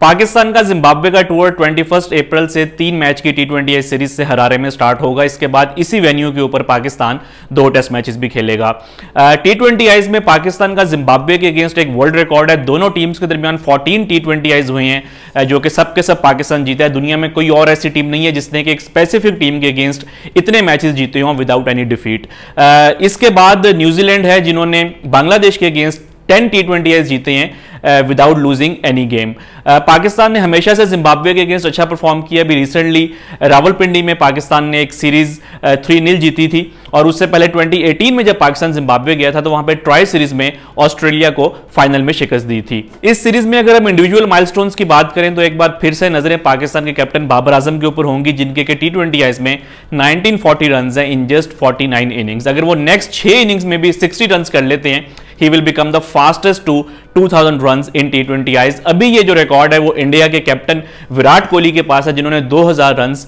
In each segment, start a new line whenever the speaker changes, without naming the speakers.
पाकिस्तान का जिम्बाब्वे का टूर 21 अप्रैल से तीन मैच की टी ट्वेंटी सीरीज से हरारे में स्टार्ट होगा इसके बाद इसी वेन्यू के ऊपर पाकिस्तान दो टेस्ट मैचेस भी खेलेगा टी ट्वेंटी आईज में पाकिस्तान का जिम्बाब्वे के अगेंस्ट एक वर्ल्ड रिकॉर्ड है दोनों टीम्स के दरमियान 14 टी ट्वेंटी आईज हुई हैं जो कि सबके सब पाकिस्तान जीता है दुनिया में कोई और ऐसी टीम नहीं है जिसने कि एक स्पेसिफिक टीम के अगेंस्ट इतने मैचेस जीते हों विदाउट एनी डिफीट इसके बाद न्यूजीलैंड है जिन्होंने बांग्लादेश के अगेंस्ट टेन टी ट्वेंटी जीते हैं without losing any game Pakistan ने हमेशा से जिम्बाब्वे के अगेंस्ट अच्छा परफॉर्म किया अभी रिसेंटली रावलपिंडी में पाकिस्तान ने एक सीरीज थ्री नील जीती थी और उससे पहले 2018 में जब पाकिस्तान जिम्बाब्वे गया था तो वहां पे ट्राई सीरीज में ऑस्ट्रेलिया को फाइनल में शिकस्त दी थी इस सीरीज में अगर हम इंडिविजुअल माइलस्टोन्स की बात करें तो एक बार फिर से नजरें पाकिस्तान के कैप्टन बाबर आजम के ऊपर होंगी जिनके के टी ट्वेंटी में नाइनटीन फोर्टी रन है इन जस्ट नाइन इनिंग्स अगर वो नेक्स्ट छह इनिंग्स में भी सिक्सटी रन कर लेते हैं ही will become the fastest to 2000 runs in T twenty Is अभी ये जो रिकॉर्ड है वो इंडिया के कैप्टन विराट कोहली के पास है जिन्होंने 2000 रन्स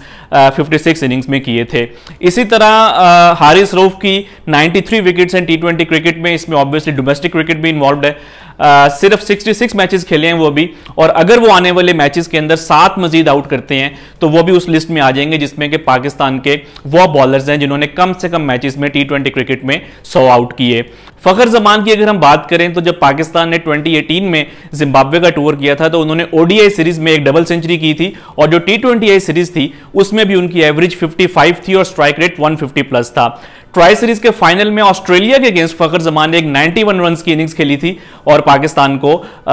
फिफ्टी सिक्स इनिंग्स में किए थे इसी तरह हारिस रोफ की 93 विकेट्स हैं टी ट्वेंटी क्रिकेट में इसमें ऑब्वियसली डोमेस्टिक क्रिकेट भी इन्वॉल्व है सिर्फ 66 मैचेस खेले हैं वो भी और अगर वो आने वाले मैचेस के अंदर सात मजीद आउट करते हैं तो वो भी उस लिस्ट में आ जाएंगे जिसमें कि पाकिस्तान के वो बॉलर्स हैं जिन्होंने कम से कम मैचेस में टी क्रिकेट में सौ आउट किए फखर जमान की अगर हम बात करें तो जब पाकिस्तान ने 2018 में जिम्बाब्वे का टूर किया था तो उन्होंने ओडीआई सीरीज में एक डबल सेंचुरी की थी और जो टी सीरीज थी उसमें भी उनकी एवरेज 55 थी और स्ट्राइक रेट 150 प्लस था ट्राई सीरीज के फाइनल में ऑस्ट्रेलिया के अगेंस्ट फखर जमान ने एक 91 रन की इनिंग्स खेली थी और पाकिस्तान को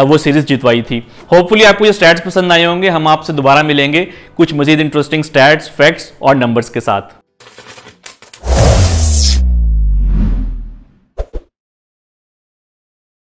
वो सीरीज जितवाई थी होपफुली आपको ये स्टैट्स पसंद आए होंगे हम आपसे दोबारा मिलेंगे कुछ मजीद इंटरेस्टिंग स्टैट्स फैक्ट्स और नंबर्स के साथ